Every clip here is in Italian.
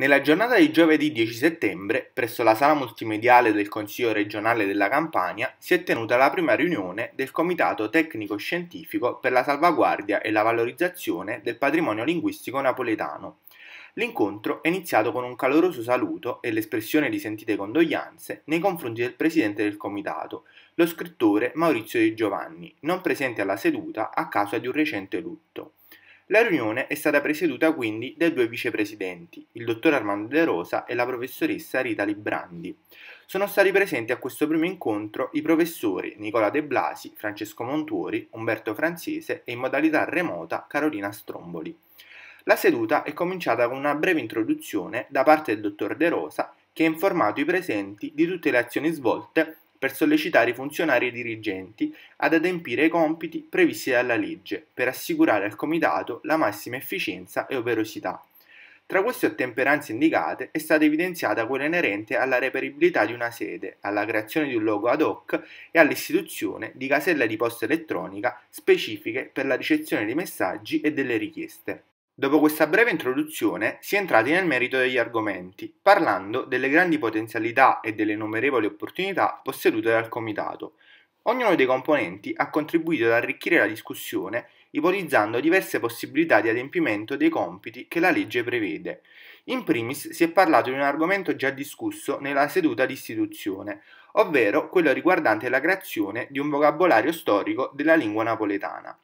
Nella giornata di giovedì 10 settembre, presso la sala multimediale del Consiglio regionale della Campania, si è tenuta la prima riunione del Comitato Tecnico-Scientifico per la salvaguardia e la valorizzazione del patrimonio linguistico napoletano. L'incontro è iniziato con un caloroso saluto e l'espressione di sentite condoglianze nei confronti del presidente del comitato, lo scrittore Maurizio Di Giovanni, non presente alla seduta a causa di un recente lutto. La riunione è stata presieduta quindi dai due vicepresidenti, il dottor Armando De Rosa e la professoressa Rita Librandi. Sono stati presenti a questo primo incontro i professori Nicola De Blasi, Francesco Montuori, Umberto Franzese e in modalità remota Carolina Stromboli. La seduta è cominciata con una breve introduzione da parte del dottor De Rosa che ha informato i presenti di tutte le azioni svolte per sollecitare i funzionari e i dirigenti ad adempiere i compiti previsti dalla legge per assicurare al Comitato la massima efficienza e operosità. Tra queste ottemperanze indicate è stata evidenziata quella inerente alla reperibilità di una sede, alla creazione di un logo ad hoc e all'istituzione di caselle di posta elettronica specifiche per la ricezione dei messaggi e delle richieste. Dopo questa breve introduzione si è entrati nel merito degli argomenti, parlando delle grandi potenzialità e delle innumerevoli opportunità possedute dal Comitato. Ognuno dei componenti ha contribuito ad arricchire la discussione ipotizzando diverse possibilità di adempimento dei compiti che la legge prevede. In primis si è parlato di un argomento già discusso nella seduta di istituzione, ovvero quello riguardante la creazione di un vocabolario storico della lingua napoletana.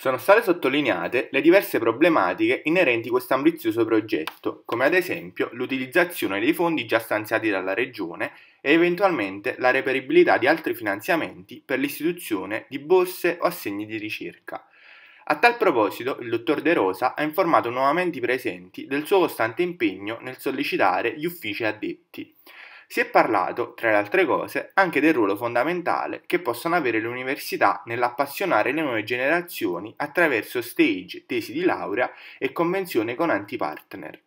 Sono state sottolineate le diverse problematiche inerenti a questo ambizioso progetto, come ad esempio l'utilizzazione dei fondi già stanziati dalla Regione e eventualmente la reperibilità di altri finanziamenti per l'istituzione di borse o assegni di ricerca. A tal proposito, il dottor De Rosa ha informato nuovamente i presenti del suo costante impegno nel sollecitare gli uffici addetti. Si è parlato, tra le altre cose, anche del ruolo fondamentale che possono avere le università nell'appassionare le nuove generazioni attraverso stage, tesi di laurea e convenzioni con antipartner.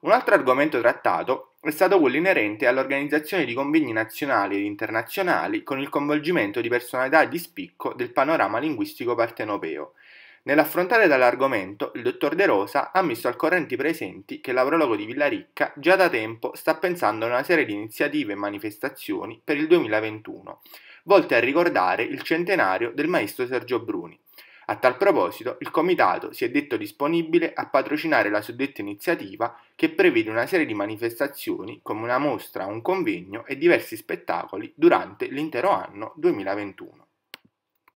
Un altro argomento trattato è stato quello inerente all'organizzazione di convegni nazionali ed internazionali con il coinvolgimento di personalità di spicco del panorama linguistico partenopeo. Nell'affrontare tale argomento, il dottor De Rosa ha messo al corrente i presenti che l'avrologo di Villaricca già da tempo sta pensando a una serie di iniziative e manifestazioni per il 2021, volte a ricordare il centenario del maestro Sergio Bruni. A tal proposito, il Comitato si è detto disponibile a patrocinare la suddetta iniziativa che prevede una serie di manifestazioni come una mostra, un convegno e diversi spettacoli durante l'intero anno 2021.